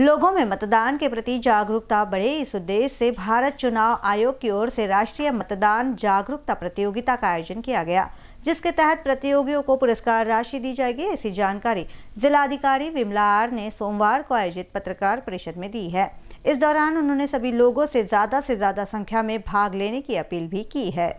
लोगों में मतदान के प्रति जागरूकता बढ़े इस उद्देश्य से भारत चुनाव आयोग की ओर से राष्ट्रीय मतदान जागरूकता प्रतियोगिता का आयोजन किया गया जिसके तहत प्रतियोगियों को पुरस्कार राशि दी जाएगी ऐसी जानकारी जिलाधिकारी विमला आर ने सोमवार को आयोजित पत्रकार परिषद में दी है इस दौरान उन्होंने सभी लोगों से ज़्यादा से ज़्यादा संख्या में भाग लेने की अपील भी की है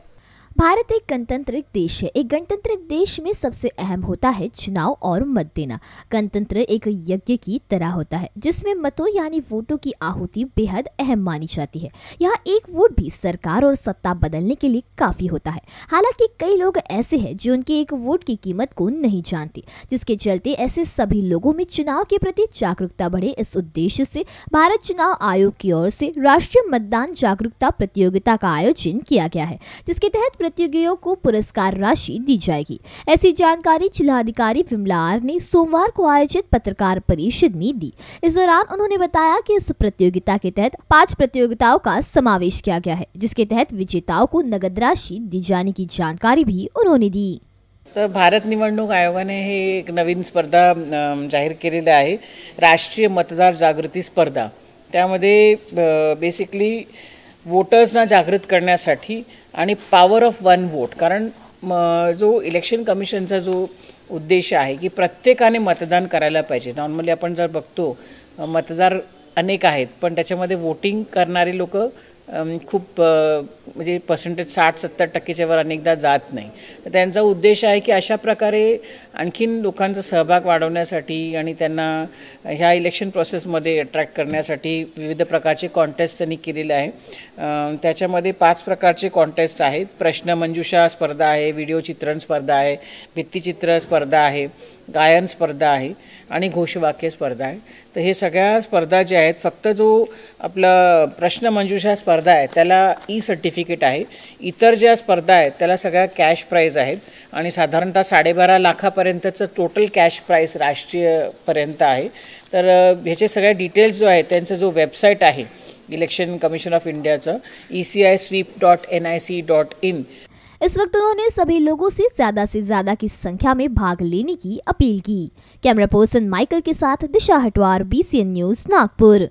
भारत एक गणतांत्रिक देश है एक गणतांत्रिक देश में सबसे अहम होता है चुनाव और मत देना गणतंत्र एक यज्ञ की तरह होता है जिसमें मतों यानी वोटों की आहुति बेहद अहम मानी जाती है यहाँ एक वोट भी सरकार और सत्ता बदलने के लिए काफ़ी होता है हालांकि कई लोग ऐसे हैं जो उनके एक वोट की कीमत को नहीं जानते जिसके चलते ऐसे सभी लोगों में चुनाव के प्रति जागरूकता बढ़े इस उद्देश्य से भारत चुनाव आयोग की ओर से राष्ट्रीय मतदान जागरूकता प्रतियोगिता का आयोजन किया गया है जिसके तहत प्रतियोगियों को पुरस्कार राशि दी जाएगी ऐसी जानकारी जिलाधिकारी आर ने सोमवार को आयोजित पत्रकार परिषद में दी इस दौरान उन्होंने बताया कि इस प्रतियोगिता के तहत पांच प्रतियोगिताओं का समावेश किया गया है जिसके तहत विजेताओं को नगद राशि दी जाने की जानकारी भी उन्होंने दी तो भारत निवडणूक आयोगाने हे एक नवीन स्पर्धा अं, जाहीर केलेलं आहे राष्ट्रीय मतदार जागृती स्पर्धा त्यामध्ये बेसिकली अं, वोटर्सना जागृत करण्यासाठी आणि पॉवर ऑफ वन वोट कारण जो इलेक्शन कमिशनचा जो उद्देश आहे की प्रत्येकाने मतदान करायला पाहिजे नॉर्मली आपण जर बघतो मतदार अनेक आहेत पण त्याच्यामध्ये वोटिंग करणारे लोक खूप म्हणजे पर्सेंटेज साठ सत्तर टक्केच्या वर अनेकदा जात नाही तर त्यांचा उद्देश आहे की अशा प्रकारे आणखीन लोकांचा सहभाग वाढवण्यासाठी आणि त्यांना ह्या इलेक्शन प्रोसेसमध्ये अट्रॅक्ट करण्यासाठी विविध प्रकारचे कॉन्टेस्ट त्यांनी केलेले आहे त्याच्यामध्ये पाच प्रकारचे कॉन्टेस्ट आहेत प्रश्नमंजुषा स्पर्धा आहे व्हिडिओ चित्रण स्पर्धा आहे भित्तीचित्र स्पर्धा आहे गायन स्पर्धा आहे आणि घोषवाक्य स्पर्धा आहे तर हे सगळ्या स्पर्धा ज्या आहेत फक्त जो आपला प्रश्नमंजूषा स्पर्धा आहे त्याला ई सर्टिफिकेट आहे इतर ज्या स्पर्धा आहेत त्याला सगळ्या कॅश प्राईज आहेत आणि साधारणतः साडेबारा लाखापर्यंतचं टोटल कॅश प्राईज राष्ट्रीयपर्यंत आहे तर ह्याचे सगळ्या डिटेल्स जो आहे त्यांचा जो वेबसाईट आहे इलेक्शन कमिशन ऑफ इंडियाचं E C I sweep dot N I C dot in इस वक्त उन्होंने सभी लोगों से ज्यादा से ज्यादा की संख्या में भाग लेने की अपील की कैमरा पर्सन माइकल के साथ दिशा हटवार बीसीएन न्यूज नागपुर